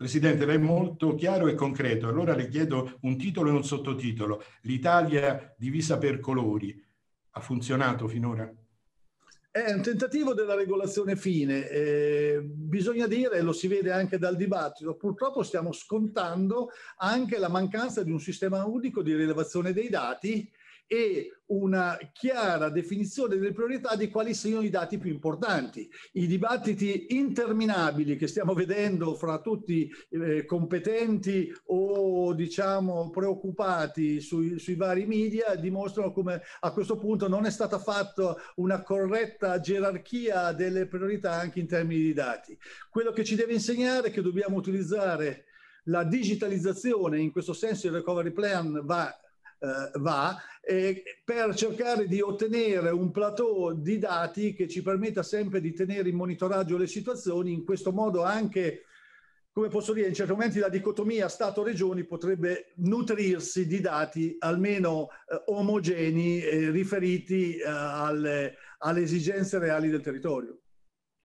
Presidente, lei è molto chiaro e concreto, allora le chiedo un titolo e un sottotitolo. L'Italia divisa per colori ha funzionato finora? È un tentativo della regolazione fine, eh, bisogna dire, lo si vede anche dal dibattito, purtroppo stiamo scontando anche la mancanza di un sistema unico di rilevazione dei dati e una chiara definizione delle priorità di quali siano i dati più importanti. I dibattiti interminabili che stiamo vedendo fra tutti eh, competenti o diciamo preoccupati sui, sui vari media dimostrano come a questo punto non è stata fatta una corretta corretta gerarchia delle priorità anche in termini di dati. Quello che ci deve insegnare è che dobbiamo utilizzare la digitalizzazione, in questo senso il recovery plan va Uh, va eh, per cercare di ottenere un plateau di dati che ci permetta sempre di tenere in monitoraggio le situazioni, in questo modo anche come posso dire, in certi momenti la dicotomia Stato-Regioni potrebbe nutrirsi di dati almeno eh, omogenei eh, riferiti eh, alle, alle esigenze reali del territorio.